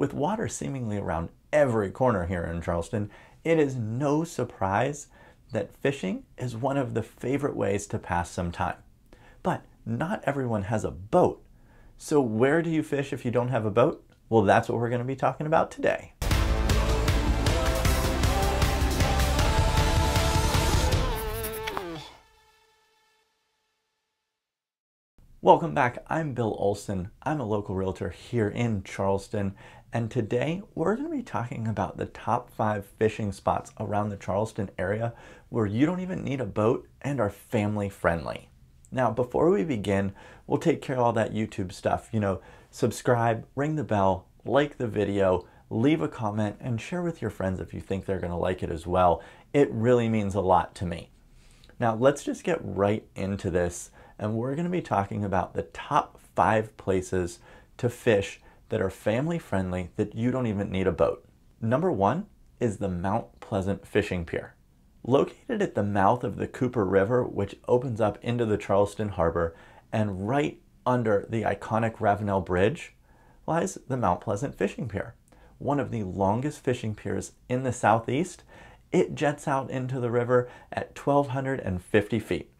With water seemingly around every corner here in Charleston, it is no surprise that fishing is one of the favorite ways to pass some time. But not everyone has a boat. So where do you fish if you don't have a boat? Well, that's what we're gonna be talking about today. Welcome back. I'm Bill Olson. I'm a local realtor here in Charleston, and today we're going to be talking about the top five fishing spots around the Charleston area where you don't even need a boat and are family friendly. Now, before we begin, we'll take care of all that YouTube stuff. You know, subscribe, ring the bell, like the video, leave a comment, and share with your friends if you think they're going to like it as well. It really means a lot to me. Now, let's just get right into this, and we're going to be talking about the top five places to fish that are family friendly that you don't even need a boat. Number one is the Mount Pleasant Fishing Pier. Located at the mouth of the Cooper River, which opens up into the Charleston Harbor, and right under the iconic Ravenel Bridge lies the Mount Pleasant Fishing Pier, one of the longest fishing piers in the Southeast. It jets out into the river at 1,250 feet.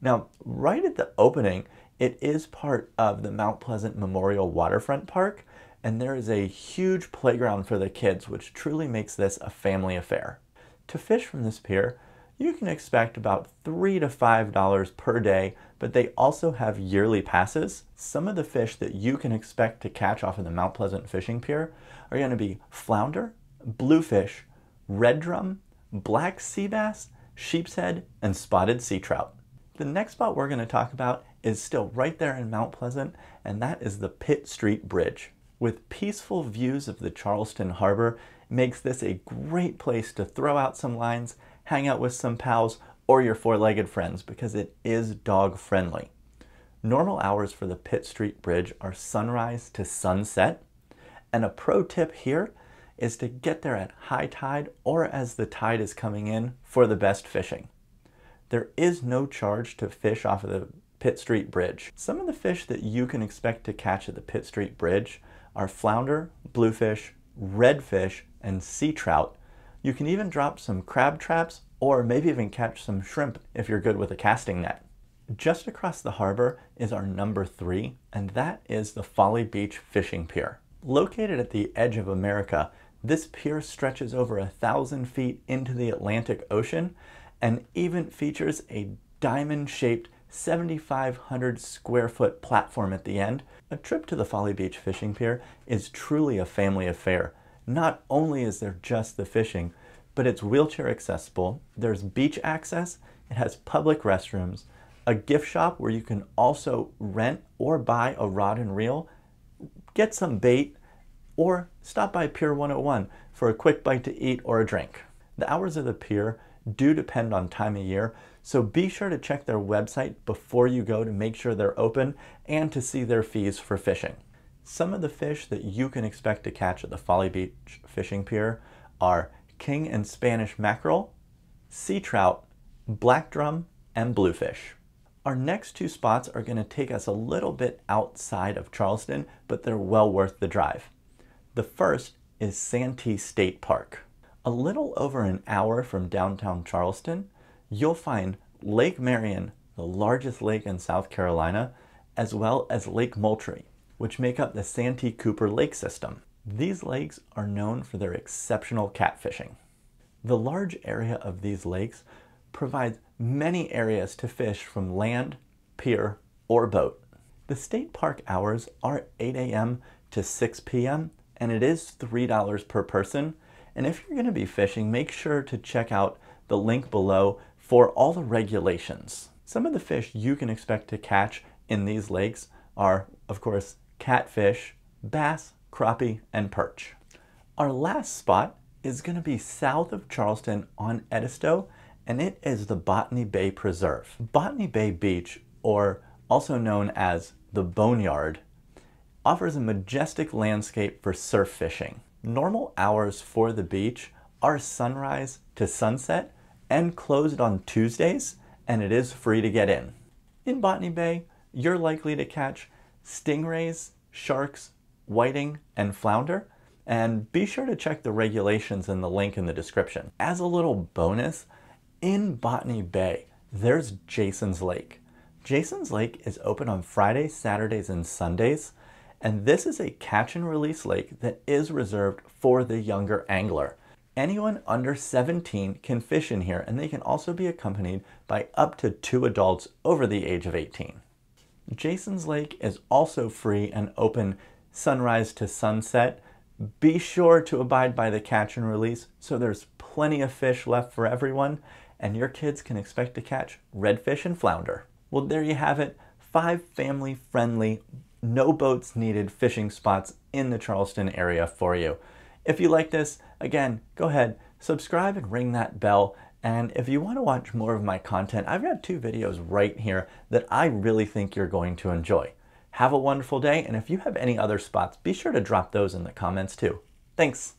Now, right at the opening, it is part of the Mount Pleasant Memorial Waterfront Park, and there is a huge playground for the kids, which truly makes this a family affair. To fish from this pier, you can expect about three to five dollars per day, but they also have yearly passes. Some of the fish that you can expect to catch off of the Mount Pleasant Fishing Pier are going to be flounder, bluefish, red drum, black sea bass, sheep's head, and spotted sea trout. The next spot we're going to talk about is still right there in Mount Pleasant, and that is the Pitt Street Bridge. With peaceful views of the Charleston Harbor, makes this a great place to throw out some lines, hang out with some pals, or your four-legged friends because it is dog friendly. Normal hours for the Pitt Street Bridge are sunrise to sunset, and a pro tip here is to get there at high tide or as the tide is coming in for the best fishing. There is no charge to fish off of the Pitt Street Bridge. Some of the fish that you can expect to catch at the Pitt Street Bridge are flounder, bluefish, redfish, and sea trout. You can even drop some crab traps or maybe even catch some shrimp if you're good with a casting net. Just across the harbor is our number three, and that is the Folly Beach Fishing Pier. Located at the edge of America, this pier stretches over a thousand feet into the Atlantic Ocean and even features a diamond-shaped 7,500 square foot platform at the end, a trip to the Folly Beach Fishing Pier is truly a family affair. Not only is there just the fishing, but it's wheelchair accessible, there's beach access, it has public restrooms, a gift shop where you can also rent or buy a rod and reel, get some bait, or stop by Pier 101 for a quick bite to eat or a drink. The hours of the pier do depend on time of year, so be sure to check their website before you go to make sure they're open and to see their fees for fishing. Some of the fish that you can expect to catch at the Folly Beach Fishing Pier are king and Spanish mackerel, sea trout, black drum, and bluefish. Our next two spots are going to take us a little bit outside of Charleston, but they're well worth the drive. The first is Santee State Park a little over an hour from downtown Charleston, you'll find Lake Marion, the largest lake in South Carolina, as well as Lake Moultrie, which make up the Santee Cooper Lake system. These lakes are known for their exceptional catfishing. The large area of these lakes provides many areas to fish from land, pier, or boat. The state park hours are 8 a.m. to 6 p.m. and it is $3 per person and if you're going to be fishing, make sure to check out the link below for all the regulations. Some of the fish you can expect to catch in these lakes are, of course, catfish, bass, crappie, and perch. Our last spot is going to be south of Charleston on Edisto, and it is the Botany Bay Preserve. Botany Bay Beach, or also known as the Boneyard, offers a majestic landscape for surf fishing. Normal hours for the beach are sunrise to sunset and closed on Tuesdays, and it is free to get in. In Botany Bay, you're likely to catch stingrays, sharks, whiting, and flounder, and be sure to check the regulations in the link in the description. As a little bonus, in Botany Bay, there's Jason's Lake. Jason's Lake is open on Fridays, Saturdays, and Sundays, and this is a catch and release lake that is reserved for the younger angler. Anyone under 17 can fish in here and they can also be accompanied by up to two adults over the age of 18. Jason's Lake is also free and open sunrise to sunset. Be sure to abide by the catch and release so there's plenty of fish left for everyone and your kids can expect to catch redfish and flounder. Well, there you have it. Five family friendly no boats needed fishing spots in the Charleston area for you. If you like this, again, go ahead, subscribe and ring that bell. And if you want to watch more of my content, I've got two videos right here that I really think you're going to enjoy. Have a wonderful day, and if you have any other spots, be sure to drop those in the comments too. Thanks!